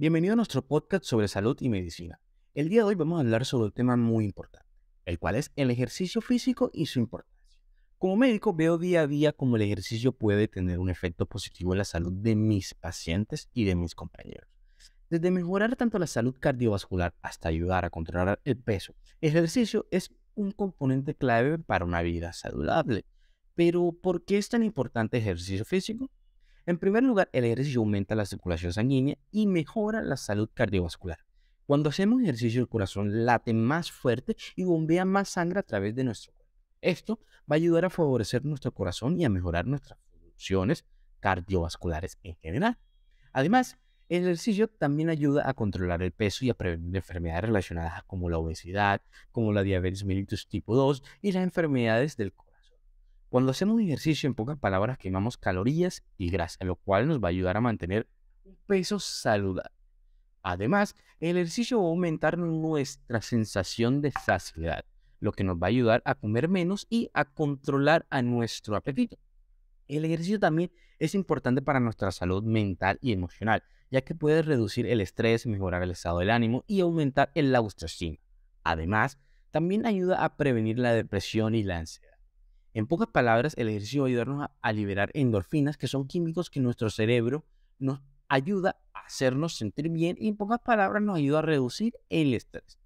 Bienvenido a nuestro podcast sobre salud y medicina. El día de hoy vamos a hablar sobre un tema muy importante, el cual es el ejercicio físico y su importancia. Como médico veo día a día cómo el ejercicio puede tener un efecto positivo en la salud de mis pacientes y de mis compañeros. Desde mejorar tanto la salud cardiovascular hasta ayudar a controlar el peso, el ejercicio es un componente clave para una vida saludable. Pero, ¿por qué es tan importante el ejercicio físico? En primer lugar, el ejercicio aumenta la circulación sanguínea y mejora la salud cardiovascular. Cuando hacemos ejercicio, el corazón late más fuerte y bombea más sangre a través de nuestro cuerpo. Esto va a ayudar a favorecer nuestro corazón y a mejorar nuestras funciones cardiovasculares en general. Además, el ejercicio también ayuda a controlar el peso y a prevenir enfermedades relacionadas como la obesidad, como la diabetes mellitus tipo 2 y las enfermedades del corazón. Cuando hacemos ejercicio, en pocas palabras, quemamos calorías y grasa, lo cual nos va a ayudar a mantener un peso saludable. Además, el ejercicio va a aumentar nuestra sensación de saciedad, lo que nos va a ayudar a comer menos y a controlar a nuestro apetito. El ejercicio también es importante para nuestra salud mental y emocional, ya que puede reducir el estrés, mejorar el estado del ánimo y aumentar el autoestima. Además, también ayuda a prevenir la depresión y la ansiedad. En pocas palabras, el ejercicio va a ayudarnos a, liberar endorfinas, que son químicos que nuestro cerebro nos ayuda a hacernos sentir bien y en pocas palabras nos ayuda a reducir el estrés.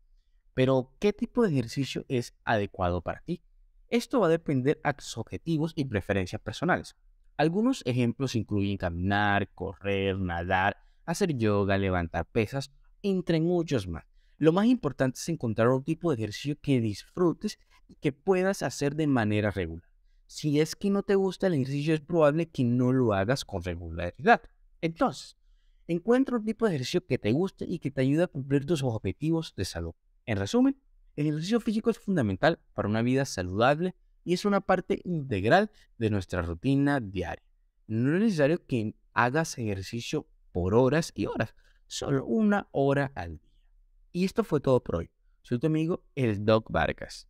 Pero, ¿qué tipo de ejercicio es adecuado para ti? Esto va a depender a tus objetivos y preferencias personales. Algunos ejemplos incluyen caminar, correr, nadar, hacer yoga, levantar pesas, entre muchos más. Lo más importante es encontrar un tipo de ejercicio que disfrutes y que puedas hacer de manera regular. Si es que no te gusta el ejercicio, es probable que no lo hagas con regularidad. Entonces, encuentra un tipo de ejercicio que te guste y que te ayude a cumplir tus objetivos de salud. En resumen, el ejercicio físico es fundamental para una vida saludable y es una parte integral de nuestra rutina diaria. No es necesario que hagas ejercicio por horas y horas, solo una hora al día. Y esto fue todo por hoy. Soy tu amigo, el Doc Vargas.